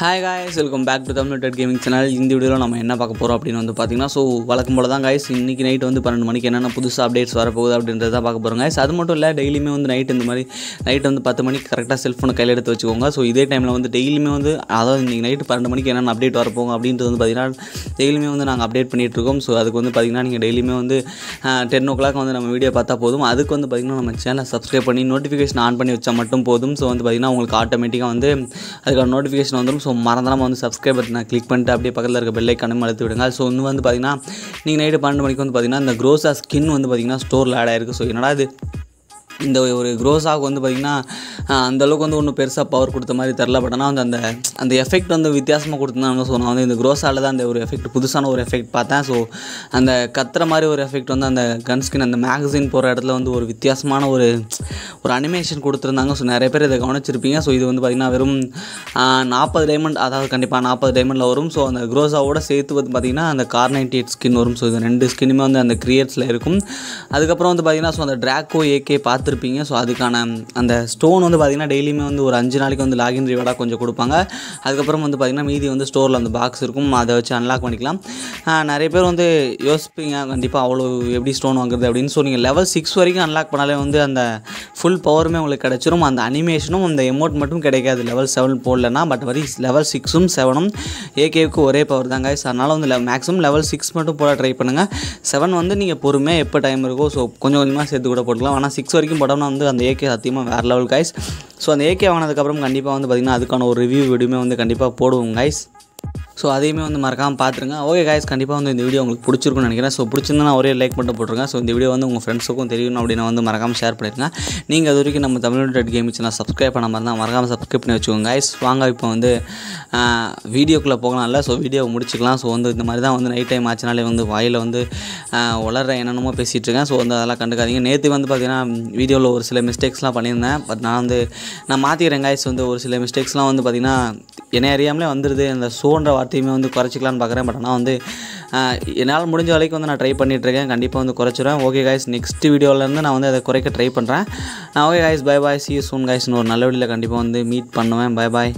hi guys welcome back to Tamil net gaming channel இந்த வீடியோவில் நம்ம என்ன பார்க்க போகிறோம் அப்படின்னு வந்து பார்த்திங்கன்னா ஸோ வழக்கம் போல தான் காய்ஸ் இன்றைக்கி நைட் வந்து பன்னெண்டு மணிக்கு என்னென்ன புதுசாக அப்டேட்ஸ் வரப்போகுது அப்படின்றத பார்க்க போகிறோம் காய்ஸ் அது மட்டும் இல்லை டெய்லியுமே வந்து நைட் இந்த மாதிரி நைட் வந்து பத்து மணிக்கு கரெக்டாக செல்ஃபோனை கையில் எடுத்து வச்சுக்கோங்க ஸோ இதே டைமில் வந்து டெய்லியுமே வந்து அதாவது இன்றைக்கி நைட்டு பன்னெண்டு மணிக்கு என்னென்ன அப்டேட் வரப்போங்க அப்படின்றது வந்து பார்த்திங்கன்னா டெய்லியுமே வந்து நாங்கள் அப்டேட் பண்ணிகிட்ருக்கோம் ஸோ அதுக்கு வந்து பார்த்திங்கன்னா நீங்கள் டெய்லியுமே வந்து டென் ஓ கிளாக் வந்து நம்ம வீடியோ பார்த்தா போதும் அதுக்கு வந்து பார்த்திங்கன்னா நம்ம சேனலை சப்ஸ்கிரைப் பண்ணி நோட்டிஃபிகேஷன் ஆன் பண்ணி வச்சால் மட்டும் போதும் ஸோ வந்து பார்த்திங்கன்னா உங்களுக்கு ஆட்டோமேட்டிக்காக வந்து அதுக்கான நோட்டிஃபிகேஷன் வந்துடும் ஸோ மறந்துடாமல் வந்து சப்ஸ்கிரைப் பட்டனை கிளிக் பண்ணிட்டு அப்படியே பக்கத்தில் இருக்க பெல்லைக்கானும் அழுத்து விடுங்க ஸோ இன்னும் வந்து பார்த்திங்கன்னா நீங்கள் நைட்டு பன்னெண்டு மணிக்கு வந்து பார்த்திங்கன்னா இந்த க்ரோஸா ஸ்கின் வந்து பார்த்திங்கன்னா ஸ்டோரில் ஆட் ஆயிருக்கு ஸோ என்னடா இது இந்த ஒரு க்ரோஸாவுக்கு வந்து பார்த்திங்கன்னா அந்தளவுக்கு வந்து ஒன்று பெருசாக பவர் கொடுத்த மாதிரி தெரில பட் ஆனால் வந்து அந்த அந்த எஃபெக்ட் வந்து வித்தியாசமாக கொடுத்துருந்தாங்க ஸோ நான் வந்து இந்த க்ரோஸாவில் தான் அந்த ஒரு எஃபெக்ட் புதுசான ஒரு எஃபெக்ட் பார்த்தேன் ஸோ அந்த கத்துற மாதிரி ஒரு எஃபெக்ட் வந்து அந்த கன்ஸ்கின் அந்த மேகசின் போகிற இடத்துல வந்து ஒரு வித்தியாசமான ஒரு ஒரு அனிமேஷன் கொடுத்துருந்தாங்க ஸோ நிறைய பேர் இதை கவனிச்சிருப்பீங்க ஸோ இது வந்து பார்த்திங்கன்னா வெறும் நாற்பது டைமண்ட் அதாவது கண்டிப்பாக நாற்பது டைமண்டில் வரும் ஸோ அந்த குரோஸாவோட சேர்த்து வந்து பார்த்திங்கன்னா அந்த கார் நைன்டி எயிட் ஸ்கின் வரும் ஸோ இது ரெண்டு ஸ்கின்னுமே வந்து அந்த கிரியேட்ஸில் இருக்கும் அதுக்கப்புறம் வந்து பார்த்திங்கன்னா ஸோ அந்த ட்ராக்கோ ஏகே பார்த்துருப்பீங்க ஸோ அதுக்கான அந்த ஸ்டோன் வந்து பார்த்திங்கன்னா டெய்லியுமே வந்து ஒரு அஞ்சு நாளைக்கு வந்து லாகின் ரிவார்டாக கொஞ்சம் கொடுப்பாங்க அதுக்கப்புறம் வந்து பார்த்திங்கன்னா மீதி வந்து ஸ்டோரில் அந்த பாக்ஸ் இருக்கும் அதை வச்சு அன்லாக் பண்ணிக்கலாம் நிறைய பேர் வந்து யோசிப்பீங்க கண்டிப்பாக அவ்வளோ எப்படி ஸ்டோன் வாங்குறது அப்படின்னு ஸோ நீங்கள் லெவல் சிக்ஸ் வரைக்கும் அன்லாக் பண்ணாலே வந்து அந்த ஃபுல் ஃபுல் பவருமே உங்களுக்கு கிடச்சிரும் அந்த அனிமேஷனும் அந்த எமோட் மட்டும் கிடைக்காது லெவல் செவன் போடலனா பட் வரி லெவல் சிக்ஸும் செவனும் ஏகேவுக்கு ஒரே பவர் தாங்க அதனால் வந்து மேக்ஸிமம் லெவல் சிக்ஸ் மட்டும் போட ட்ரை பண்ணுங்கள் செவன் வந்து நீங்கள் பொறுமையாக எப்போ டைம் இருக்கோ ஸோ கொஞ்சம் கொஞ்சமாக சேர்த்து கூட போட்டுக்கலாம் ஆனால் சிக்ஸ் வரைக்கும் போட்டோம்னா வந்து அந்த ஏகே சத்தியமாக வேறு லெவல் காய்ஸ் ஸோ அந்த ஏகே வாங்கினதுக்கப்புறம் கண்டிப்பாக வந்து பார்த்திங்கன்னா அதுக்கான ஒரு ரிவ்யூ வீடியோமே வந்து கண்டிப்பாக போடுவோம் காய்ஸ் ஸோ அதையுமே வந்து மறக்காமல் பார்த்துருங்க ஓகே காய்ஸ் கண்டிப்பாக வந்து இந்த வீடியோ உங்களுக்கு பிடிச்சிருக்கும்னு நினைக்கிறேன் ஸோ பிடிச்சிருந்தா நான் ஒரே லைக் பண்ணிட்டு போட்டுருங்க ஸோ இந்த வீடியோ வந்து உங்கள் ஃப்ரெண்ட்ஸுக்கும் தெரியணும் அப்படின்னு வந்து மறக்காமல் ஷேர் பண்ணிடுங்க நீங்கள் அது வரைக்கும் நம்ம Tamil dead game channel subscribe பண்ண மாதிரி தான் மறக்காமல் சப்ஸ்கிரைப் பண்ணி வச்சுக்கோங்க காய்ஸ் வாங்க இப்போ வந்து வீடியோக்குள்ளே போகலாம்ல ஸோ வீடியோ முடிச்சுக்கலாம் ஸோ வந்து இந்த மாதிரி தான் வந்து நைட் டைம் ஆச்சுனாலே வந்து வாயில் வந்து வளர என்னென்னமோ பேசிகிட்டு இருக்கேன் ஸோ வந்து அதெல்லாம் கண்டுக்காதீங்க நேற்று வந்து பார்த்திங்கன்னா வீடியோவில் ஒரு சில மிஸ்டேக்ஸ்லாம் பண்ணியிருந்தேன் பட் நான் வந்து நான் மாற்றிக்கிறேன் காய்ஸ் வந்து ஒரு சில மிஸ்டேக்ஸ்லாம் வந்து பார்த்திங்கன்னா என்ன அறியாமலே வந்துடுது அந்த சோன்ற எல்லாத்தையுமே வந்து குறைச்சிக்கலான்னு பார்க்குறேன் பட் ஆனால் வந்து என்னால் முடிஞ்ச வரைக்கும் வந்து நான் ட்ரை பண்ணிகிட்ருக்கேன் கண்டிப்பாக வந்து குறைச்சிடுவேன் ஓகே காய்ஸ் நெக்ஸ்ட் வீடியோலேருந்து நான் வந்து அதை குறைக்க ட்ரை பண்ணுறேன் நான் okay guys bye bye see soon காய்ஸ்னு ஒரு நல்ல வழியில் கண்டிப்பாக வந்து மீட் பண்ணுவேன் பை பாய்